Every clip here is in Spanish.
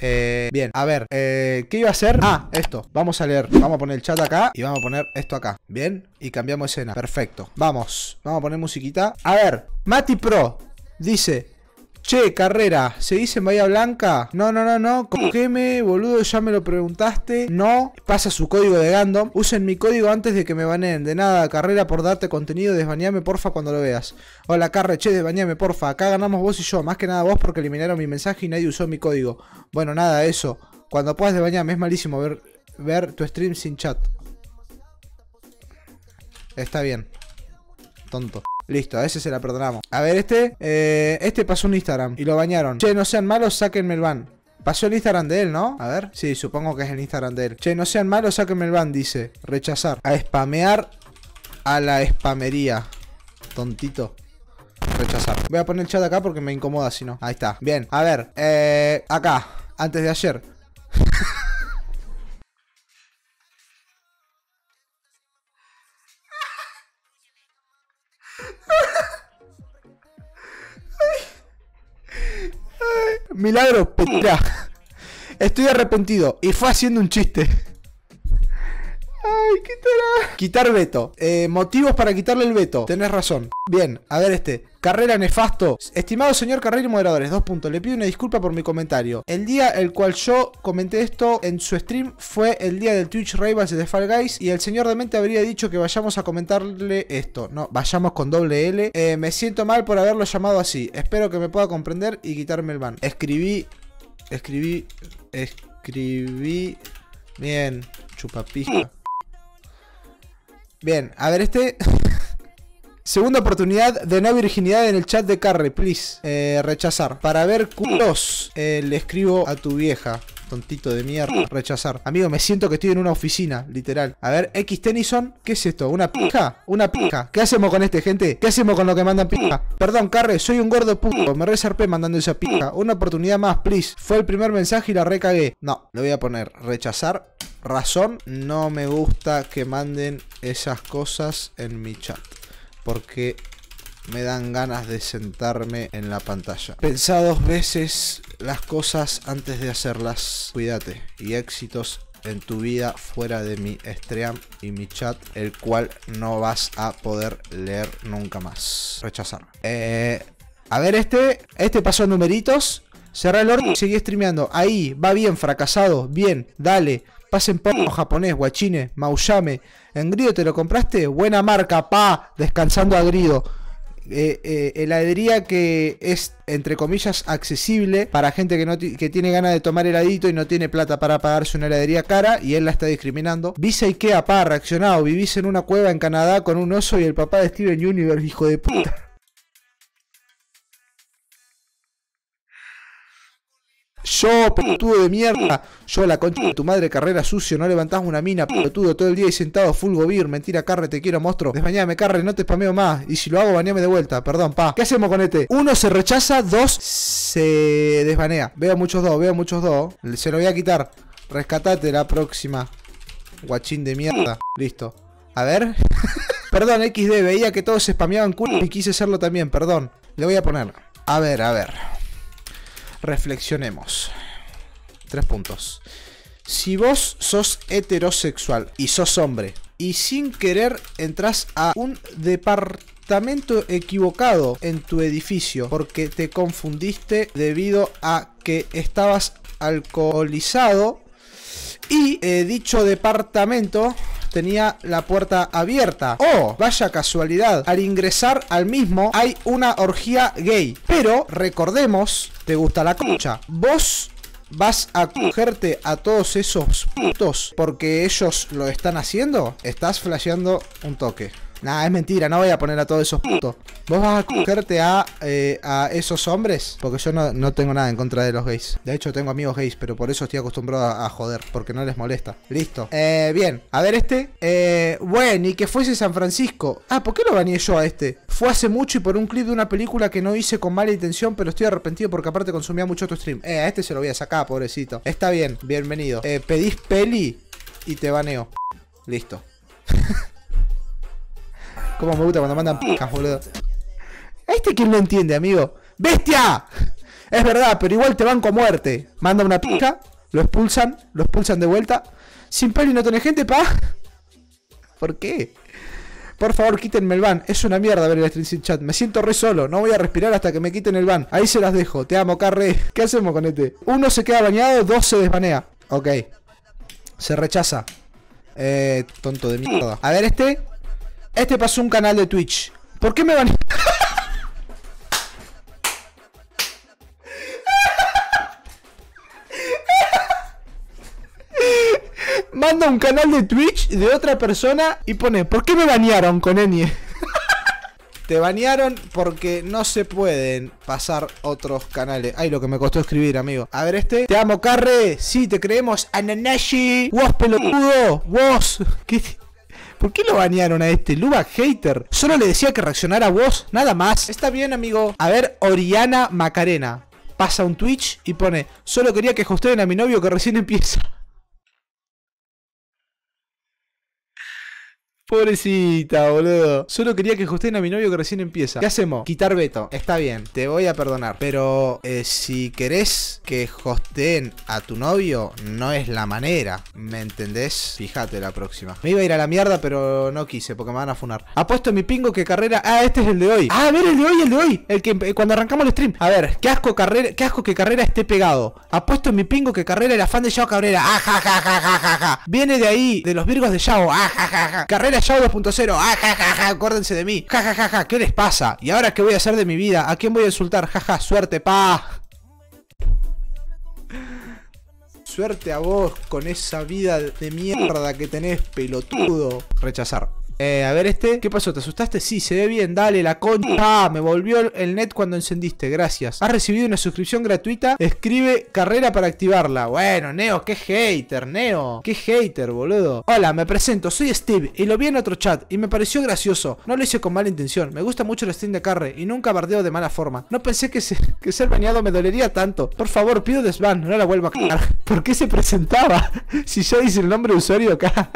Eh, bien, a ver, eh, ¿qué iba a hacer? Ah, esto, vamos a leer, vamos a poner el chat acá y vamos a poner esto acá, bien, y cambiamos escena, perfecto, vamos, vamos a poner musiquita, a ver, Mati Pro dice, Che, carrera, ¿se dice Bahía Blanca? No, no, no, no. Cogeme, boludo, ya me lo preguntaste. No, pasa su código de Gandom. Usen mi código antes de que me baneen. De nada, carrera, por darte contenido, desbañame porfa cuando lo veas. Hola, carre, che, desbañame porfa. Acá ganamos vos y yo. Más que nada vos porque eliminaron mi mensaje y nadie usó mi código. Bueno, nada, eso. Cuando puedas desbañame es malísimo ver, ver tu stream sin chat. Está bien. Tonto. Listo, a ese se la perdonamos. A ver, este. Eh, este pasó un Instagram y lo bañaron. Che, no sean malos, sáquenme el van. Pasó el Instagram de él, ¿no? A ver. Sí, supongo que es el Instagram de él. Che, no sean malos, sáquenme el van, dice. Rechazar. A spamear a la spamería. Tontito rechazar. Voy a poner el chat acá porque me incomoda si no. Ahí está. Bien, a ver, eh, acá, antes de ayer. ¿Milagro? petra. Estoy arrepentido. Y fue haciendo un chiste. Ay, quítala. Quitar veto. Eh, motivos para quitarle el veto. Tenés razón. Bien, a ver este. Carrera nefasto. Estimado señor Carrera y moderadores, dos puntos. Le pido una disculpa por mi comentario. El día el cual yo comenté esto en su stream fue el día del Twitch Rivals de Fall Guys. Y el señor de mente habría dicho que vayamos a comentarle esto. No, vayamos con doble L. Eh, me siento mal por haberlo llamado así. Espero que me pueda comprender y quitarme el ban. Escribí. Escribí. Escribí. Bien. chupapista. Bien, a ver este. Segunda oportunidad de no virginidad en el chat de Carre, please. Eh, rechazar. Para ver culos, eh, le escribo a tu vieja. Tontito de mierda. Rechazar. Amigo, me siento que estoy en una oficina, literal. A ver, X Tennyson. ¿Qué es esto? ¿Una pija? ¿Una pija? ¿Qué hacemos con este, gente? ¿Qué hacemos con lo que mandan pica? Perdón, Carre, soy un gordo puto. Me resarpé mandando esa pica. Una oportunidad más, please. Fue el primer mensaje y la recagué. No, le voy a poner rechazar. Razón, no me gusta que manden esas cosas en mi chat porque me dan ganas de sentarme en la pantalla. Pensá dos veces las cosas antes de hacerlas. Cuídate y éxitos en tu vida fuera de mi stream y mi chat, el cual no vas a poder leer nunca más. Rechazar. Eh, a ver este, este pasó numeritos. Cerrá el orden y seguí streameando. Ahí, va bien, fracasado. Bien, dale. Pasen porno japonés, guachine, maullame. ¿En Grido te lo compraste? Buena marca, pa. Descansando a Grido. Eh, eh, heladería que es, entre comillas, accesible para gente que, no que tiene ganas de tomar heladito y no tiene plata para pagarse una heladería cara y él la está discriminando. Visa Ikea, pa, reaccionado. Vivís en una cueva en Canadá con un oso y el papá de Steven Universe, hijo de puta. Yo, pelotudo de mierda. Yo, la concha de tu madre, carrera sucio. No levantás una mina, pelotudo. Todo el día ahí sentado, full gobierno, Mentira, carre, te quiero, monstruo. Desbañame, carre, no te spameo más. Y si lo hago, baneame de vuelta. Perdón, pa. ¿Qué hacemos con este? Uno se rechaza, dos se desbanea. Veo muchos dos, veo muchos dos. Se lo voy a quitar. Rescatate la próxima. Guachín de mierda. Listo. A ver. perdón, XD. Veía que todos se spameaban culo y quise hacerlo también. Perdón. Le voy a poner. A ver, a ver. Reflexionemos. Tres puntos. Si vos sos heterosexual y sos hombre y sin querer entras a un departamento equivocado en tu edificio porque te confundiste debido a que estabas alcoholizado y eh, dicho departamento tenía la puerta abierta. Oh, vaya casualidad, al ingresar al mismo hay una orgía gay. Pero recordemos, te gusta la concha. Vos ¿Vas a cogerte a todos esos putos porque ellos lo están haciendo? Estás flasheando un toque. Nah, es mentira, no voy a poner a todos esos putos. ¿Vos vas a cogerte a, eh, a esos hombres? Porque yo no, tengo nada en contra de los gays. De hecho, tengo amigos gays, pero por eso estoy acostumbrado a, joder, porque no les molesta. Listo. Eh, bien, a ver este. Eh, bueno, y que fuese San Francisco. Ah, ¿por qué lo baneé yo a este? Fue hace mucho y por un clip de una película que no hice con mala intención, pero estoy arrepentido porque aparte consumía mucho tu stream. Eh, a este se lo voy a sacar, pobrecito. Está bien, bienvenido. Eh, pedís peli y te baneo. Listo. ¿Cómo me gusta cuando mandan picas, boludo. este quién lo entiende, amigo? ¡Bestia! Es verdad, pero igual te van con muerte. Manda una pica, lo expulsan, lo expulsan de vuelta. Sin pelo y no tiene gente, pa. ¿Por qué? Por favor, quítenme el van. Es una mierda ver el stream sin chat. Me siento re solo. No voy a respirar hasta que me quiten el van. Ahí se las dejo. Te amo, carre. ¿Qué hacemos con este? Uno se queda bañado, dos se desbanea. Ok. Se rechaza. Eh, tonto de mierda. A ver este. Este pasó un canal de Twitch. ¿Por qué me van? manda un canal de Twitch de otra persona y pone, ¿por qué me banearon con Enie? Te banearon porque no se pueden pasar otros canales. Ay, lo que me costó escribir, amigo. A ver este. Te amo, Carre. Sí, te creemos. Ananashi. Vos, pelotudo. Vos. ¿Qué? ¿Por qué lo bañaron a este? Luba Hater. Solo le decía que reaccionara a vos, nada más. Está bien, amigo. A ver, Oriana Macarena. Pasa un Twitch y pone, solo quería que hosteen a mi novio que recién empieza. Pobrecita, boludo. Solo quería que hosteen a mi novio que recién empieza. ¿Qué hacemos? Quitar veto. Está bien, te voy a perdonar. Pero eh, si querés que hosteen a tu novio, no es la manera. ¿Me entendés? Fíjate la próxima. Me iba a ir a la mierda, pero no quise porque me van a funar. Apuesto mi pingo que carrera. Ah, este es el de hoy. Ah, a ver, el de hoy, el de hoy. El que eh, cuando arrancamos el stream. A ver, qué asco carrera, qué asco que carrera esté pegado. Apuesto mi pingo que carrera el fan de Yao Cabrera. Ah, ja, ja, ja, ja, ja, Viene de ahí, de los Virgos de Yao. Ah, ja, ja, ja. Carrera Yao 2.0. Ah, acuérdense de mí. Ja, ja, ja, ¿qué les pasa? ¿Y ahora qué voy a hacer de mi vida? ¿A quién voy a insultar? Ja, suerte, pa. Suerte a vos con esa vida de mierda que tenés, pelotudo. Rechazar. Eh, a ver este. ¿Qué pasó? ¿Te asustaste? Sí, se ve bien. Dale, la concha. Ah, me volvió el net cuando encendiste. Gracias. Has recibido una suscripción gratuita. Escribe carrera para activarla. Bueno, Neo, qué hater, Neo. Qué hater, boludo. Hola, me presento. Soy Steve y lo vi en otro chat y me pareció gracioso. No lo hice con mala intención. Me gusta mucho el stream de Carre y nunca bardeo de mala forma. No pensé que, ser bañado me dolería tanto. Por favor, pido desvan. No la vuelvo a cagar. ¿Por qué se presentaba? si yo dice el nombre de usuario acá.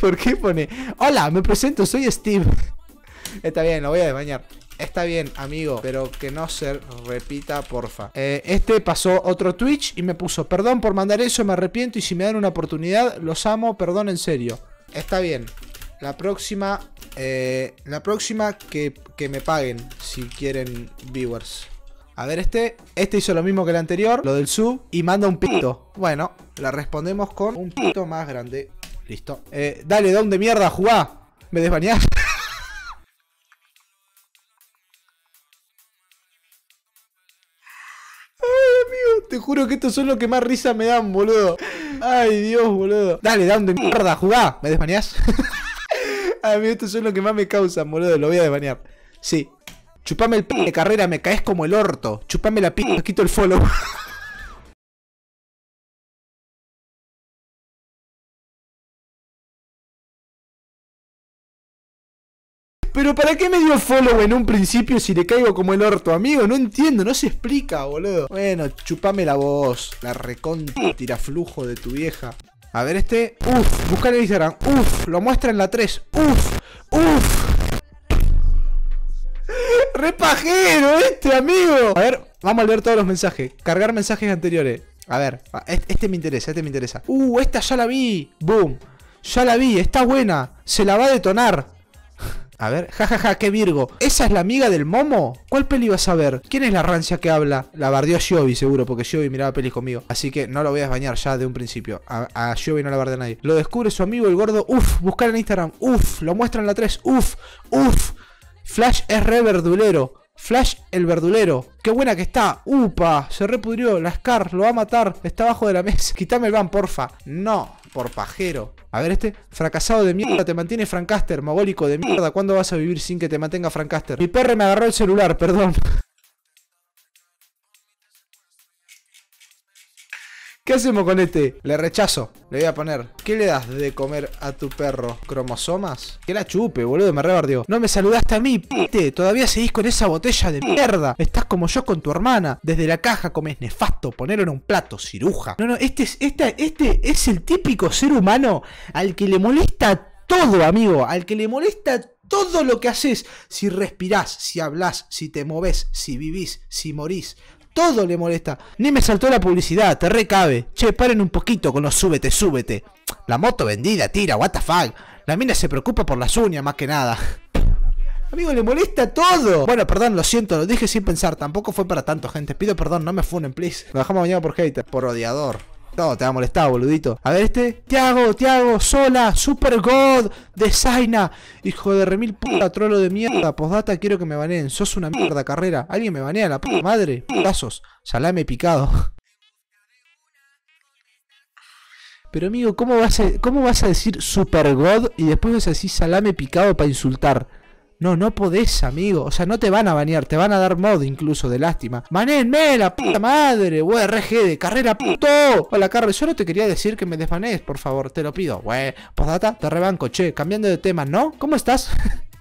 ¿Por qué pone? Hola, me presento soy Steve. Está bien, lo voy a desbañar. Está bien, amigo, pero que no se repita, porfa. Eh, este pasó otro Twitch y me puso, perdón por mandar eso, me arrepiento y si me dan una oportunidad, los amo, perdón en serio. Está bien. La próxima, eh, la próxima que, me paguen si quieren viewers. A ver este, este hizo lo mismo que el anterior, lo del sub, y manda un pito. Bueno, la respondemos con un pito más grande. Listo. Eh, dale, don de mierda, jugá me Ay amigo, Te juro que estos son los que más risa me dan, boludo. Ay, Dios, boludo. Dale, down de mierda, jugá. ¿Me desbaneás? Ay, amigo estos son los que más me causan, boludo. Lo voy a desbanear. Sí. Chupame el p de carrera, me caes como el orto. Chupame la p, quito el follow. Pero ¿para qué me dio follow en un principio si le caigo como el orto, amigo? No entiendo, no se explica, boludo. Bueno, chupame la voz, la recontra flujo de tu vieja. A ver este. Uf, busca el Instagram. Uf, lo muestra en la 3. Uf, uf. Repajero este, amigo. A ver, vamos a ver todos los mensajes. Cargar mensajes anteriores. A ver, este, este me interesa, este me interesa. Uh, esta ya la vi. Boom. Ya la vi, está buena. Se la va a detonar. A ver, jajaja, qué Virgo. ¿Esa es la amiga del Momo? ¿Cuál peli vas a ver? ¿Quién es la rancia que habla? La bardeó Shobi seguro, porque Shobi miraba pelis conmigo. Así que no lo voy a bañar ya de un principio. A, a no la bardea nadie. Lo descubre su amigo el gordo. Uf, buscar en Instagram. Uf, lo muestra en la 3. Uf, uf. Flash es re verdulero. Flash el verdulero. Qué buena que está. Upa, se repudrió. La lo va a matar. Está abajo de la mesa. Quítame el van, porfa. No, por pajero. A ver este. Fracasado de mierda. Te mantiene Francaster. Mogólico de mierda. ¿Cuándo vas a vivir sin que te mantenga Francaster? Mi perro me agarró el celular, perdón. ¿Qué hacemos con este? Le rechazo. Le voy a poner. ¿Qué le das de comer a tu perro? ¿Cromosomas? Que la chupe, boludo. Me rebardió. No me saludaste a mí, pite. Todavía seguís con esa botella de mierda. Estás como yo con tu hermana. Desde la caja comes nefasto. Ponerlo en un plato, ciruja. No, no, este es, este es el típico ser humano al que le molesta todo, amigo. Al que le molesta todo lo que haces. Si respirás, si hablas, si te moves, si vivís, si morís. Todo le molesta. Ni me saltó la publicidad, te recabe. Che, paren un poquito con los súbete, súbete. La moto vendida, tira, what the fuck. La mina se preocupa por las uñas más que nada. Amigo, le molesta todo. Bueno, perdón, lo siento, lo dije sin pensar. Tampoco fue para tanto, gente. Pido perdón, no me funen, please. Lo dejamos mañana por hater, por odiador. No, te va a molestar, boludito. A ver este. Tiago, Tiago, Sola, Super God, Designa. Hijo de remil puta, trolo de mierda. Postdata, quiero que me baneen. Sos una mierda, carrera. Alguien me banea, la puta madre. Putazos. Salame picado. Pero amigo, ¿cómo vas a, cómo vas a decir Super God y después vas a decir salame picado para insultar? No, no podés, amigo. O sea, no te van a banear, te van a dar mod incluso de lástima. me la puta madre! ¡Wey, RG de carrera, puto! Hola, Carlos, solo te quería decir que me desbanees, por favor, te lo pido. Wey, postdata, te rebanco, che, cambiando de tema, ¿no? ¿Cómo estás?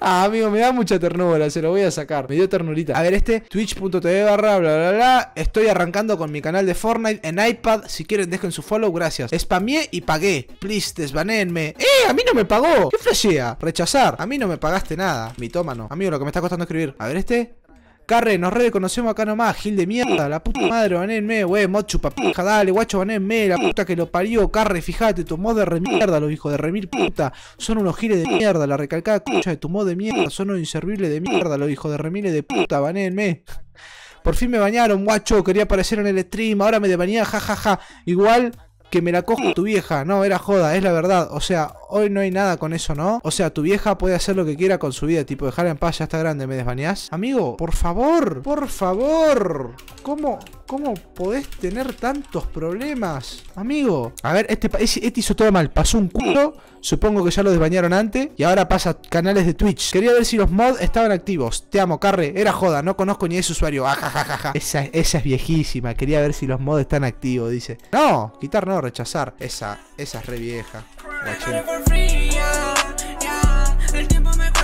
Ah, amigo, me da mucha ternura, se lo voy a sacar. Me dio ternurita. A ver, este twitch.tv barra bla bla bla. Estoy arrancando con mi canal de Fortnite en iPad. Si quieren, dejen su follow, gracias. Spamé y pagué. Please, desbaneenme. ¡Eh! A mí no me pagó. ¿Qué flashea? Rechazar. A mí no me pagaste nada. Mitómano. Amigo, lo que me está costando escribir. A ver, este. Carre, nos reconocemos acá nomás, Gil de mierda, la puta madre, banenme, wey, mochupa, papija, dale, guacho, banenme, la puta que lo parió, Carre, fíjate, mod de remierda, los hijos de remir puta, son unos giles de mierda, la recalcada cucha de tu mod de mierda, son unos inservibles de mierda, los hijos de remiles de puta, banenme. Por fin me bañaron, guacho, quería aparecer en el stream, ahora me de jajaja, igual que me la cojo tu vieja, no, era joda, es la verdad, o sea, hoy no hay nada con eso, ¿no? O sea, tu vieja puede hacer lo que quiera con su vida, tipo, dejar en paz, ya está grande, ¿me desbañás Amigo, por favor, por favor. ¿Cómo, cómo podés tener tantos problemas? Amigo, a ver, este, este, este hizo todo mal, pasó un culo, supongo que ya lo desbañaron antes, y ahora pasa canales de Twitch. Quería ver si los mods estaban activos. Te amo, Carre, era joda, no conozco ni ese usuario. Ah, esa, esa es viejísima, quería ver si los mods están activos, dice. No, quitar no, rechazar. Esa, esa es re vieja. yeah.